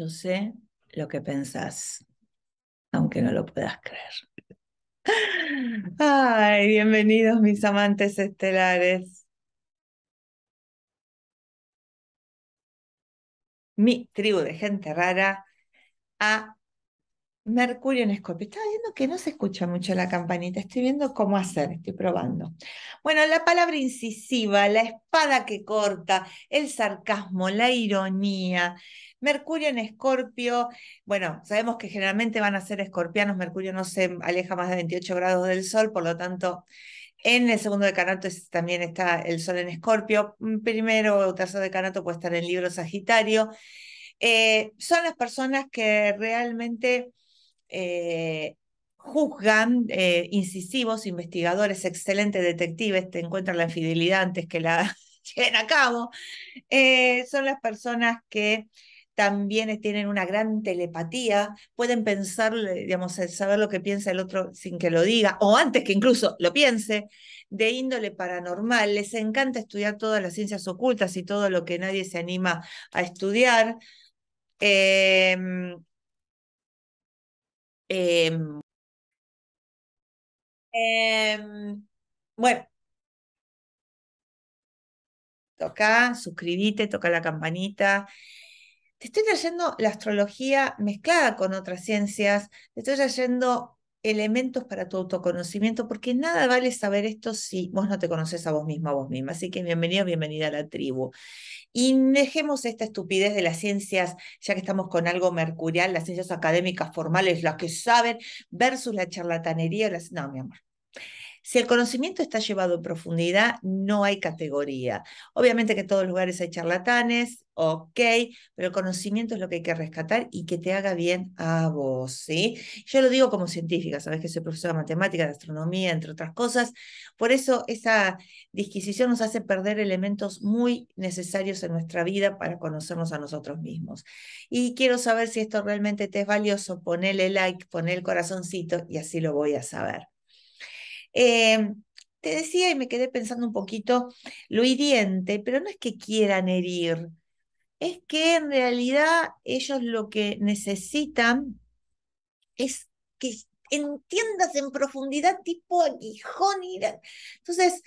Yo sé lo que pensás, aunque no lo puedas creer. Ay, bienvenidos mis amantes estelares. Mi tribu de gente rara a Mercurio en Escorpio. Estaba viendo que no se escucha mucho la campanita, estoy viendo cómo hacer, estoy probando. Bueno, la palabra incisiva, la espada que corta, el sarcasmo, la ironía. Mercurio en Escorpio, bueno, sabemos que generalmente van a ser escorpianos, Mercurio no se aleja más de 28 grados del Sol, por lo tanto, en el segundo decanato también está el Sol en Escorpio, mm, primero o tercer decanato puede estar en Libro Sagitario. Eh, son las personas que realmente eh, juzgan eh, incisivos, investigadores, excelentes detectives, te encuentran la infidelidad antes que la lleven a cabo, eh, son las personas que también tienen una gran telepatía, pueden pensar, digamos, saber lo que piensa el otro sin que lo diga, o antes que incluso lo piense, de índole paranormal, les encanta estudiar todas las ciencias ocultas y todo lo que nadie se anima a estudiar. Em, Em, em, bueno, toca, suscríbete, toca la campanita. Te estoy trayendo la astrología mezclada con otras ciencias, te estoy trayendo elementos para tu autoconocimiento, porque nada vale saber esto si vos no te conoces a vos misma, a vos misma. Así que bienvenido, bienvenida a la tribu. Y dejemos esta estupidez de las ciencias, ya que estamos con algo mercurial, las ciencias académicas formales, las que saben, versus la charlatanería. Las... No, mi amor. Si el conocimiento está llevado en profundidad, no hay categoría. Obviamente que en todos los lugares hay charlatanes, ok, pero el conocimiento es lo que hay que rescatar y que te haga bien a vos, ¿sí? Yo lo digo como científica, sabes que soy profesora de matemáticas, de astronomía, entre otras cosas, por eso esa disquisición nos hace perder elementos muy necesarios en nuestra vida para conocernos a nosotros mismos. Y quiero saber si esto realmente te es valioso, ponele like, ponele el corazoncito y así lo voy a saber. Eh, te decía y me quedé pensando un poquito lo hiriente, pero no es que quieran herir, es que en realidad ellos lo que necesitan es que entiendas en profundidad tipo aguijón Y Entonces,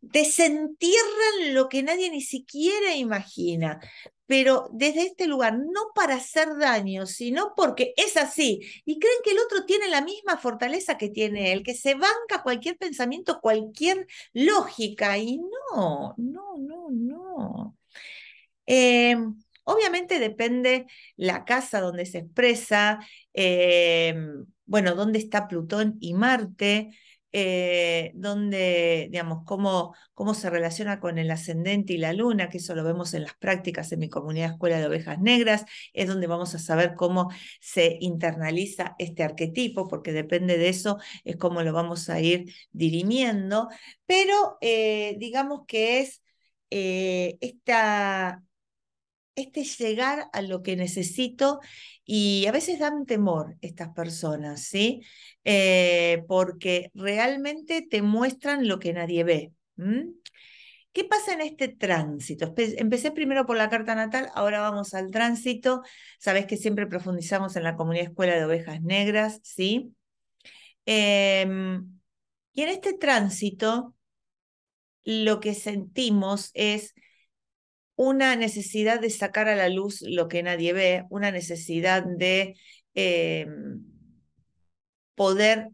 desentierran lo que nadie ni siquiera imagina pero desde este lugar, no para hacer daño, sino porque es así. Y creen que el otro tiene la misma fortaleza que tiene él, que se banca cualquier pensamiento, cualquier lógica. Y no, no, no, no. Eh, obviamente depende la casa donde se expresa, eh, bueno, dónde está Plutón y Marte. Eh, donde, digamos, cómo, cómo se relaciona con el ascendente y la luna, que eso lo vemos en las prácticas en mi comunidad Escuela de Ovejas Negras, es donde vamos a saber cómo se internaliza este arquetipo, porque depende de eso, es cómo lo vamos a ir dirimiendo, pero eh, digamos que es eh, esta este llegar a lo que necesito y a veces dan temor estas personas, ¿sí? Eh, porque realmente te muestran lo que nadie ve. ¿Qué pasa en este tránsito? Empecé primero por la carta natal, ahora vamos al tránsito. Sabes que siempre profundizamos en la comunidad escuela de ovejas negras, ¿sí? Em, y en este tránsito, lo que sentimos es una necesidad de sacar a la luz lo que nadie ve, una necesidad de em, poder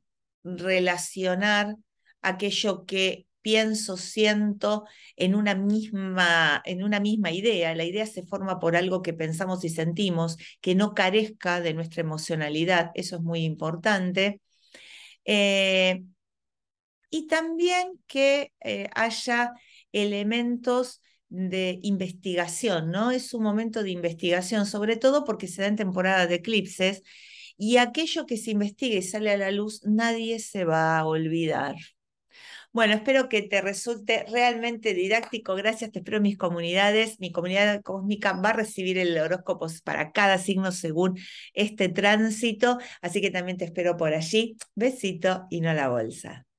relacionar aquello que pienso, siento en una misma en una misma idea. La idea se forma por algo que pensamos y sentimos, que no carezca de nuestra emocionalidad. Eso es muy importante. Eh, y también que eh, haya elementos de investigación, ¿no? Es un momento de investigación, sobre todo porque se da en temporada de eclipses y aquello que se investigue y sale a la luz, nadie se va a olvidar. Bueno, espero que te resulte realmente didáctico. Gracias, te espero en mis comunidades. Mi comunidad cósmica va a recibir el horóscopo para cada signo según este tránsito. Así que también te espero por allí. Besito y no la bolsa.